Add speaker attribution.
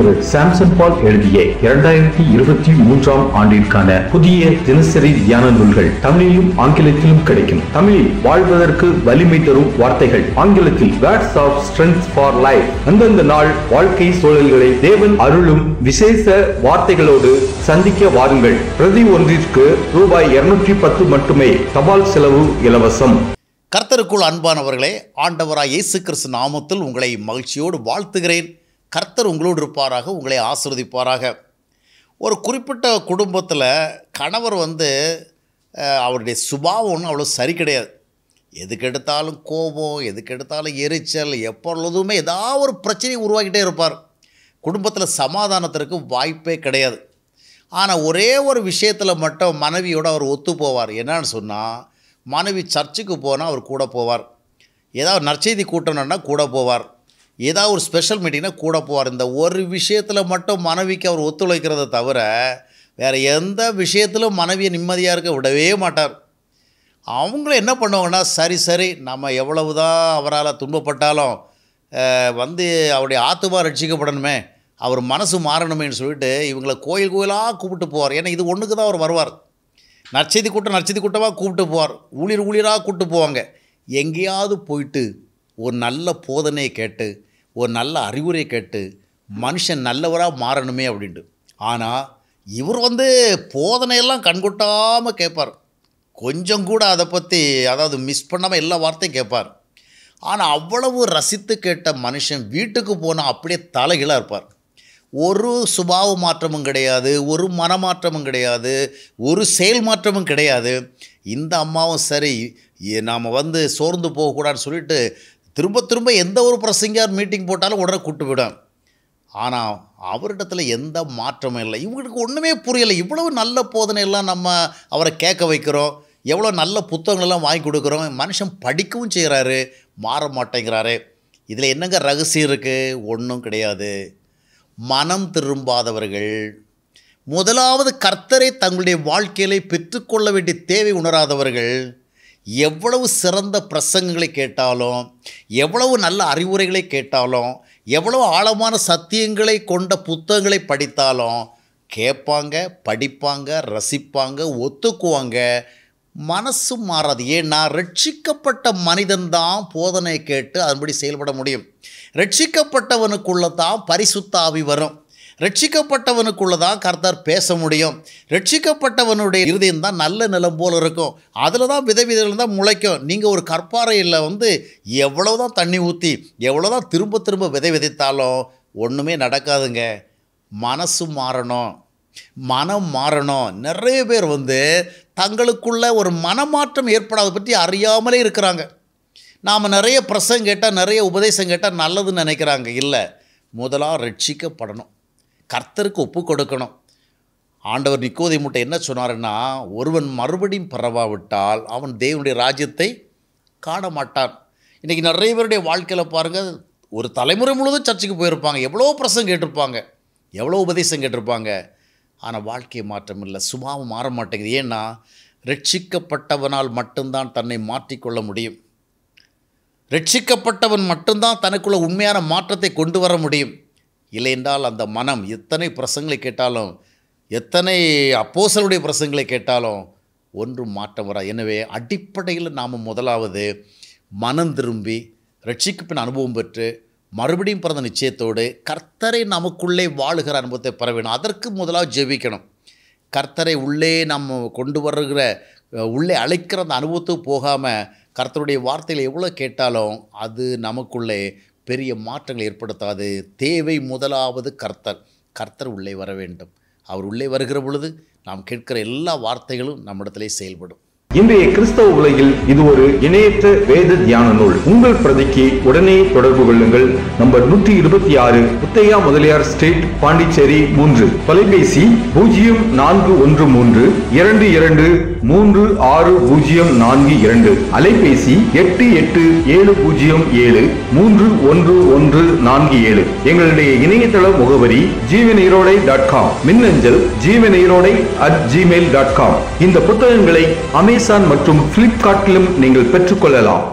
Speaker 1: ஒரு சாம்சன் பால் எழுதிய இரண்டாயிரத்தி இருபத்தி மூன்றாம் ஆண்டிற்கான புதிய தினசரி தியான நூல்கள் தமிழிலும் ஆங்கிலத்திலும் கிடைக்கும் தமிழில் வாழ்வதற்கு வலிமை தரும் வார்த்தைகள் ஆங்கிலத்தில் words of strength for life அந்தந்த நாள் வாழ்க்கை சூழல்களை தேவன் அருளும் விசேஷ வார்த்தைகளோடு சந்திக்க வாருங்கள் பிரதி ஒன்றிற்கு ரூபாய் இருநூற்றி பத்து மட்டுமே தபால் செலவு இலவசம்
Speaker 2: கர்த்தருக்குள் அன்பானவர்களே ஆண்டவராய் இயேசு கிறிஸ்து நாமத்தில் உங்களை மகிழ்ச்சியோடு வாழ்த்துகிறேன் கர்த்தர் உங்களோடு இருப்பாராக உங்களை ஆசிர்வதிப்பாராக ஒரு குறிப்பிட்ட குடும்பத்தில் கணவர் வந்து அவருடைய சுபாவம் அவ்வளோ சரி கிடையாது எதுக்கெடுத்தாலும் கோபம் எதுக்கெடுத்தாலும் எரிச்சல் எப்பொழுதுமே ஏதாவது ஒரு பிரச்சனை உருவாக்கிட்டே இருப்பார் குடும்பத்தில் சமாதானத்திற்கு வாய்ப்பே கிடையாது ஆனால் ஒரே ஒரு விஷயத்தில் மட்டும் மனைவியோடு அவர் ஒத்து போவார் என்னன்னு சொன்னால் மனைவி சர்ச்சுக்கு போனால் அவர் கூட போவார் ஏதாவது நற்செய்தி கூட்டணுன்னா கூட போவார் ஏதாவது ஒரு ஸ்பெஷல் மீட்டிங்னா கூட போவார் இந்த ஒரு விஷயத்தில் மட்டும் மனைவிக்கு அவர் ஒத்துழைக்கிறத தவிர வேறு எந்த விஷயத்திலும் மனைவியை நிம்மதியாக இருக்க விடவே மாட்டார் அவங்கள என்ன பண்ணுவாங்கன்னா சரி சரி நம்ம எவ்வளவு தான் அவரால் துன்பப்பட்டாலும் வந்து அவருடைய ஆத்துமா ரட்சிக்கப்படணுமே அவர் மனசு மாறணுமேனு சொல்லிட்டு இவங்கள கோயில் கோயிலாக கூப்பிட்டு போவார் ஏன்னா இது ஒன்றுக்கு தான் அவர் வருவார் நற்செய்தி கூட்டம் நற்செய்தி கூட்டமாக கூப்பிட்டு போவார் ஊழியர் ஊழியராக கூப்பிட்டு போவாங்க எங்கேயாவது போயிட்டு ஒரு நல்ல போதனையை கேட்டு ஒரு நல்ல அறிவுரை கேட்டு மனுஷன் நல்லவராக மாறணுமே அப்படின்ட்டு ஆனால் இவர் வந்து போதனையெல்லாம் கண்கொட்டாமல் கேட்பார் கொஞ்சம் கூட அதை பற்றி அதாவது மிஸ் பண்ணாமல் எல்லா வார்த்தையும் கேட்பார் ஆனால் அவ்வளவு ரசித்து கேட்ட மனுஷன் வீட்டுக்கு போனால் அப்படியே தலைகீழாக இருப்பார் ஒரு சுபாவ மாற்றமும் கிடையாது ஒரு மனமாற்றமும் கிடையாது ஒரு செயல் மாற்றமும் கிடையாது இந்த அம்மாவும் சரி நாம் வந்து சோர்ந்து போகக்கூடாதுன்னு சொல்லிட்டு திரும்ப திரும்ப எந்த ஒரு பிரசங்கர் மீட்டிங் போட்டாலும் உடனே கூட்டு விடும் ஆனால் அவரிடத்துல எந்த மாற்றமும் இல்லை இவங்களுக்கு ஒன்றுமே புரியலை இவ்வளவு நல்ல போதனையெல்லாம் நம்ம அவரை கேட்க வைக்கிறோம் எவ்வளோ நல்ல புத்தகங்கள்லாம் வாங்கி கொடுக்குறோம் மனுஷன் படிக்கவும் செய்கிறாரு மாற மாட்டேங்கிறாரு இதில் என்னங்க ரகசியம் இருக்குது ஒன்றும் கிடையாது மனம் திரும்பாதவர்கள் முதலாவது கர்த்தரை தங்களுடைய வாழ்க்கையிலே பெற்றுக்கொள்ள வேண்டிய தேவை உணராதவர்கள் எவ்வளவு சிறந்த பிரசங்களை கேட்டாலும் எவ்வளவு நல்ல அறிவுரைகளை கேட்டாலும் எவ்வளவு ஆழமான சத்தியங்களை கொண்ட புத்தகங்களை படித்தாலும் கேட்பாங்க படிப்பாங்க ரசிப்பாங்க ஒத்துக்குவாங்க மனசு மாறாது ஏன்னா ரட்சிக்கப்பட்ட மனிதன்தான் போதனை கேட்டு அதன்படி செயல்பட முடியும் ரட்சிக்கப்பட்டவனுக்குள்ளே தான் பரிசுத்தாவி வரும் ரட்சிக்கப்பட்டவனுக்குள்ளே தான் கர்த்தர் பேச முடியும் ரட்சிக்கப்பட்டவனுடைய இருதயம் தான் நல்ல நிலம் போல் இருக்கும் அதில் தான் விதை விதைகள் தான் முளைக்கும் நீங்கள் ஒரு கற்பாறையில் வந்து எவ்வளோ தான் தண்ணி ஊற்றி எவ்வளோ தான் திரும்ப திரும்ப விதை விதைத்தாலும் ஒன்றுமே நடக்காதுங்க மனசு மாறணும் மனம் மாறணும் நிறைய பேர் வந்து தங்களுக்குள்ள ஒரு மனமாற்றம் ஏற்படாத பற்றி அறியாமலே இருக்கிறாங்க நாம் நிறைய பிரசங்க கேட்டால் நிறைய உபதேசம் கேட்டால் நல்லதுன்னு நினைக்கிறாங்க இல்லை முதலாக ரட்சிக்கப்படணும் கர்த்தருக்கு ஒப்பு கொடுக்கணும் ஆண்டவர் நிக்கோதை முட்டை என்ன சொன்னார்ன்னா ஒருவன் மறுபடியும் பரவாவிட்டால் அவன் தேவனுடைய ராஜ்யத்தை காண மாட்டான் இன்றைக்கி நிறைய பேருடைய வாழ்க்கையில் பாருங்கள் ஒரு தலைமுறை முழுவதும் சர்ச்சுக்கு போயிருப்பாங்க எவ்வளோ பிரசங்கம் கேட்டிருப்பாங்க எவ்வளோ உபதேசம் கேட்டிருப்பாங்க ஆனால் வாழ்க்கை மாற்றம் இல்லை சுபாவம் மாற மாட்டேங்குது ஏன்னா ரட்சிக்கப்பட்டவனால் மட்டும்தான் தன்னை மாற்றிக்கொள்ள முடியும் ரட்சிக்கப்பட்டவன் மட்டும்தான் தனக்குள்ள உண்மையான மாற்றத்தை கொண்டு வர முடியும் இல்லையென்றால் அந்த மனம் எத்தனை பிரசங்களை கேட்டாலும் எத்தனை அப்போசலுடைய பிரசங்களை கேட்டாலும் ஒன்றும் மாற்றம் வரா எனவே அடிப்படையில் நாம் முதலாவது மனம் திரும்பி பின் அனுபவம் பெற்று மறுபடியும் பிறந்த நிச்சயத்தோடு கர்த்தரை நமக்குள்ளே வாழுகிற அனுபவத்தை பெற வேணும் அதற்கு முதலாக ஜெபிக்கணும் கர்த்தரை உள்ளே நம்ம கொண்டு வருகிற உள்ளே அழைக்கிற அந்த அனுபவத்துக்கு போகாமல் கர்த்தருடைய வார்த்தையில் எவ்வளோ கேட்டாலும் அது நமக்குள்ளே பெரிய மாற்றங்கள் ஏற்படுத்தாது தேவை முதலாவது கர்த்தர் கர்த்தர் உள்ளே வர வேண்டும் அவர் உள்ளே வருகிற பொழுது நாம் கேட்கிற எல்லா வார்த்தைகளும் நம்மிடத்திலே செயல்படும்
Speaker 1: இன்றைய கிறிஸ்தவ உலகில் இது ஒரு இணையற்ற வேத தியான நூல் உங்கள் பிரதிக்கு உடனே தொடர்பு கொள்ளுங்கள் நம்பர் நூற்றி இருபத்தி ஆறு முத்தையா முதலியார் ஸ்ட்ரீட் பாண்டிச்சேரி மூன்று தொலைபேசி பூஜ்ஜியம் நான்கு ஒன்று மூன்று இரண்டு இரண்டு மூன்று ஆறு பூஜ்ஜியம் நான்கு இரண்டு அலைபேசி எட்டு எட்டு ஏழு பூஜ்ஜியம் ஏழு மூன்று ஒன்று ஒன்று நான்கு ஏழு எங்களுடைய இணையதள முகவரி ஜீவநீரோடை டாட் காம் மின்னஞ்சல் Jeevaneerodai at Gmail dot com இந்த புத்தகங்களை அமே அமேசான் மற்றும் பிளிப்கார்ட்டிலும் நீங்கள் பெற்றுக்கொள்ளலாம்